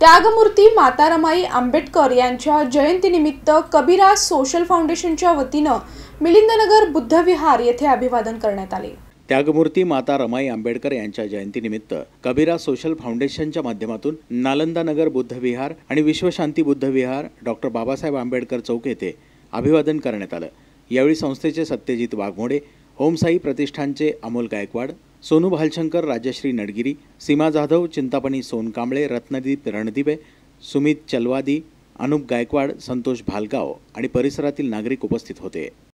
त्यागमूर्ती माता रमाई आंबेडकर यांच्या जयंतीनिमित्त कबीराज सोशल फाउंडेशनच्या वतीनं मिलिंदनगर बुद्धविहार येथे अभिवादन करण्यात आले त्यागमूर्ती माता रमाई आंबेडकर यांच्या जयंतीनिमित्त कबीरा सोशल फाउंडेशनच्या माध्यमातून नालंदा नगर बुद्धविहार आणि विश्वशांती बुद्धविहार डॉक्टर बाबासाहेब आंबेडकर चौक येथे अभिवादन करण्यात आलं यावेळी संस्थेचे सत्यजित वाघमोडे होमसाई प्रतिष्ठानचे अमोल गायकवाड सोनू भालशंकर राजश्री नडगिरी सीमा जाधव चिंतापणी सोनकांबळे रत्नदीप रणदिवे सुमित चलवादी अनुप गायकवाड संतोष भालगाव आणि परिसरातील नागरिक उपस्थित होते